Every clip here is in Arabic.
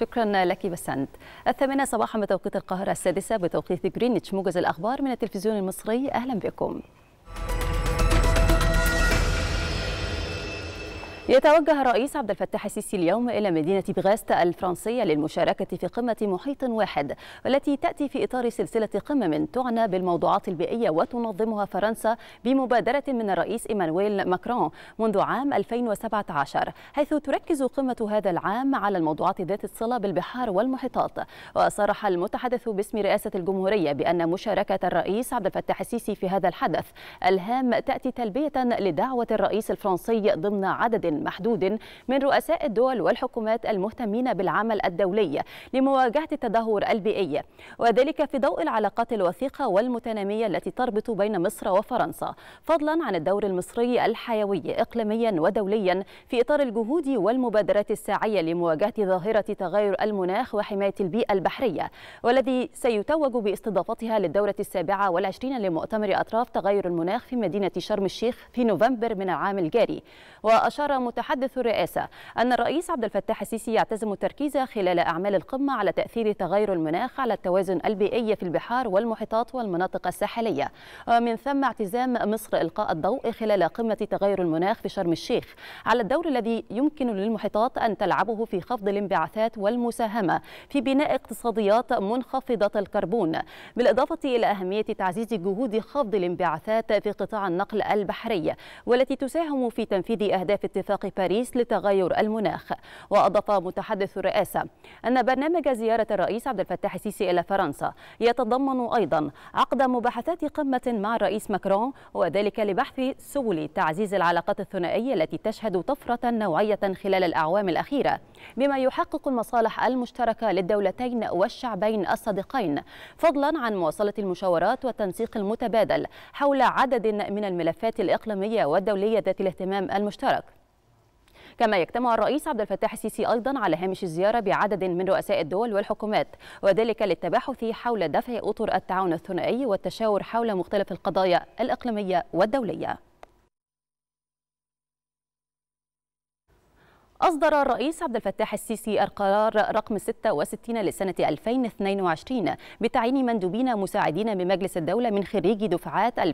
شكرا لك بسنت الثامنة صباحا بتوقيت القاهرة السادسة بتوقيت غرينتش موجز الأخبار من التلفزيون المصري أهلا بكم يتوجه الرئيس عبد الفتاح السيسي اليوم إلى مدينة بغاست الفرنسية للمشاركة في قمة محيط واحد والتي تأتي في إطار سلسلة قمم تعنى بالموضوعات البيئية وتنظمها فرنسا بمبادرة من الرئيس إيمانويل ماكرون منذ عام 2017 حيث تركز قمة هذا العام على الموضوعات ذات الصلة بالبحار والمحيطات وصرح المتحدث باسم رئاسة الجمهورية بأن مشاركة الرئيس عبد الفتاح السيسي في هذا الحدث الهام تأتي تلبية لدعوة الرئيس الفرنسي ضمن عدد محدود من رؤساء الدول والحكومات المهتمين بالعمل الدولي لمواجهة التدهور البيئي وذلك في ضوء العلاقات الوثيقة والمتنامية التي تربط بين مصر وفرنسا فضلا عن الدور المصري الحيوي إقليميا ودوليا في إطار الجهود والمبادرات الساعية لمواجهة ظاهرة تغير المناخ وحماية البيئة البحرية والذي سيتوج باستضافتها للدورة السابعة والعشرين لمؤتمر أطراف تغير المناخ في مدينة شرم الشيخ في نوفمبر من العام الجاري وأشار متحدث الرئاسة أن الرئيس عبد الفتاح السيسي يعتزم التركيز خلال أعمال القمة على تأثير تغير المناخ على التوازن البيئي في البحار والمحيطات والمناطق الساحلية ومن آه، ثم اعتزام مصر إلقاء الضوء خلال قمة تغير المناخ في شرم الشيخ على الدور الذي يمكن للمحيطات أن تلعبه في خفض الانبعاثات والمساهمة في بناء اقتصاديات منخفضة الكربون بالإضافة إلى أهمية تعزيز جهود خفض الانبعاثات في قطاع النقل البحري والتي تساهم في تنفيذ أهداف اتفاق اتفاق باريس لتغير المناخ وأضاف متحدث الرئاسة أن برنامج زيارة الرئيس عبد الفتاح السيسي إلى فرنسا يتضمن أيضا عقد مباحثات قمة مع الرئيس ماكرون وذلك لبحث سبل تعزيز العلاقات الثنائية التي تشهد طفرة نوعية خلال الأعوام الأخيرة بما يحقق المصالح المشتركة للدولتين والشعبين الصديقين فضلا عن مواصلة المشاورات والتنسيق المتبادل حول عدد من الملفات الإقليمية والدولية ذات الاهتمام المشترك كما يجتمع الرئيس عبد الفتاح السيسي أيضا على هامش الزيارة بعدد من رؤساء الدول والحكومات وذلك للتباحث حول دفع أطر التعاون الثنائي والتشاور حول مختلف القضايا الإقليمية والدولية أصدر الرئيس عبد الفتاح السيسي القرار رقم 66 لسنة 2022 بتعيين مندوبين مساعدين بمجلس الدولة من خريجي دفعات 2016-2017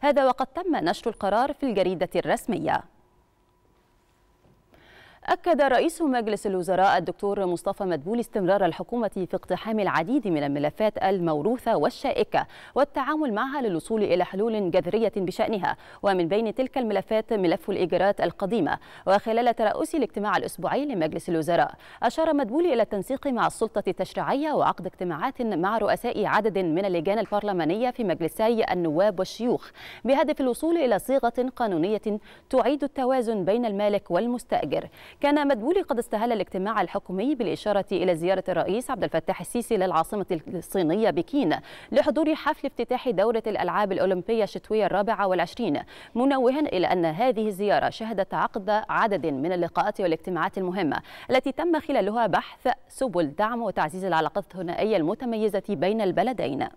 هذا وقد تم نشر القرار في الجريدة الرسمية أكد رئيس مجلس الوزراء الدكتور مصطفى مدبول استمرار الحكومة في اقتحام العديد من الملفات الموروثة والشائكة والتعامل معها للوصول إلى حلول جذرية بشأنها ومن بين تلك الملفات ملف الإيجارات القديمة وخلال ترأس الاجتماع الأسبوعي لمجلس الوزراء أشار مدبول إلى التنسيق مع السلطة التشريعية وعقد اجتماعات مع رؤساء عدد من اللجان البرلمانية في مجلسي النواب والشيوخ بهدف الوصول إلى صيغة قانونية تعيد التوازن بين المالك والمستأجر كان مدبولي قد استهل الاجتماع الحكومي بالإشارة إلى زيارة الرئيس عبد الفتاح السيسي للعاصمة الصينية بكين لحضور حفل افتتاح دورة الألعاب الأولمبية الشتوية الرابعة والعشرين منوها إلى أن هذه الزيارة شهدت عقد عدد من اللقاءات والاجتماعات المهمة التي تم خلالها بحث سبل دعم وتعزيز العلاقات الثنائية المتميزة بين البلدين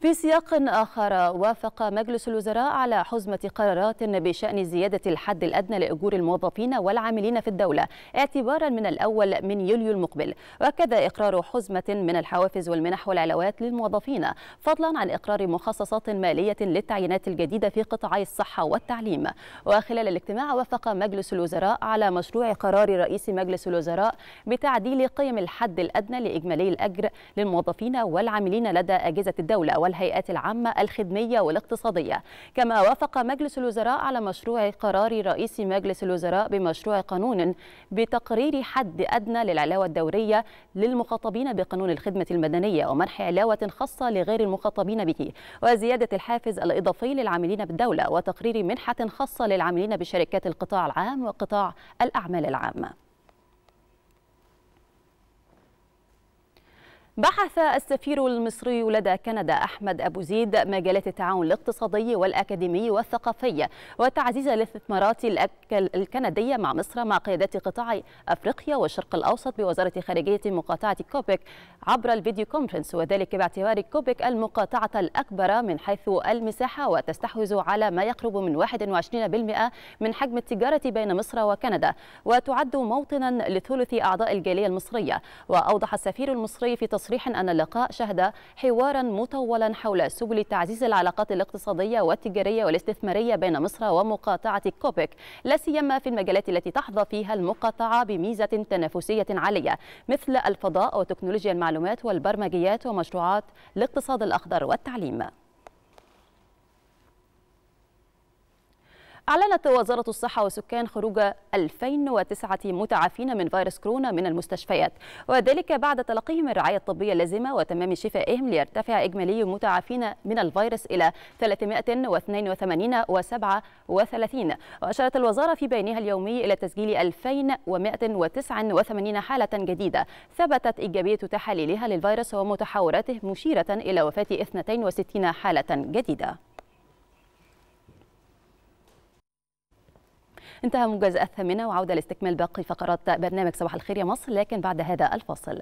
في سياق آخر وافق مجلس الوزراء على حزمة قرارات بشأن زيادة الحد الأدنى لأجور الموظفين والعاملين في الدولة اعتبارا من الأول من يوليو المقبل وكذا إقرار حزمة من الحوافز والمنح والعلاوات للموظفين فضلا عن إقرار مخصصات مالية للتعيينات الجديدة في قطاعي الصحة والتعليم وخلال الاجتماع وافق مجلس الوزراء على مشروع قرار رئيس مجلس الوزراء بتعديل قيم الحد الأدنى لإجمالي الأجر للموظفين والعاملين لدى أجهزة الدولة والهيئات العامة الخدمية والاقتصادية كما وافق مجلس الوزراء على مشروع قرار رئيس مجلس الوزراء بمشروع قانون بتقرير حد أدنى للعلاوة الدورية للمخاطبين بقانون الخدمة المدنية ومنح علاوة خاصة لغير المخاطبين به وزيادة الحافز الإضافي للعاملين بالدولة وتقرير منحة خاصة للعاملين بشركات القطاع العام وقطاع الأعمال العامة بحث السفير المصري لدى كندا أحمد أبو زيد مجالات التعاون الاقتصادي والأكاديمي والثقافي وتعزيز الاستثمارات الكندية مع مصر مع قيادات قطاع أفريقيا والشرق الأوسط بوزارة خارجية مقاطعة كوبك عبر الفيديو كونفرنس وذلك باعتبار كوبك المقاطعة الأكبر من حيث المساحة وتستحوذ على ما يقرب من 21% من حجم التجارة بين مصر وكندا وتعد موطنا لثلث أعضاء الجالية المصرية وأوضح السفير المصري في تصريح أن اللقاء شهد حوارا مطولا حول سبل تعزيز العلاقات الاقتصادية والتجارية والاستثمارية بين مصر ومقاطعة كوبك لا سيما في المجالات التي تحظى فيها المقاطعة بميزة تنافسية عالية مثل الفضاء وتكنولوجيا المعلومات والبرمجيات ومشروعات الاقتصاد الأخضر والتعليم أعلنت وزارة الصحة والسكان خروج 2009 متعافين من فيروس كورونا من المستشفيات وذلك بعد تلقيهم الرعاية الطبية اللازمة وتمام شفائهم ليرتفع إجمالي المتعافين من الفيروس إلى 382 و37 وأشارت الوزارة في بيانها اليومي إلى تسجيل 2189 حالة جديدة ثبتت إيجابية تحاليلها للفيروس ومتحوراته مشيرة إلى وفاة 62 حالة جديدة انتهى موجز الثامنة وعودة لاستكمال باقي فقرات برنامج صباح الخير يا مصر لكن بعد هذا الفاصل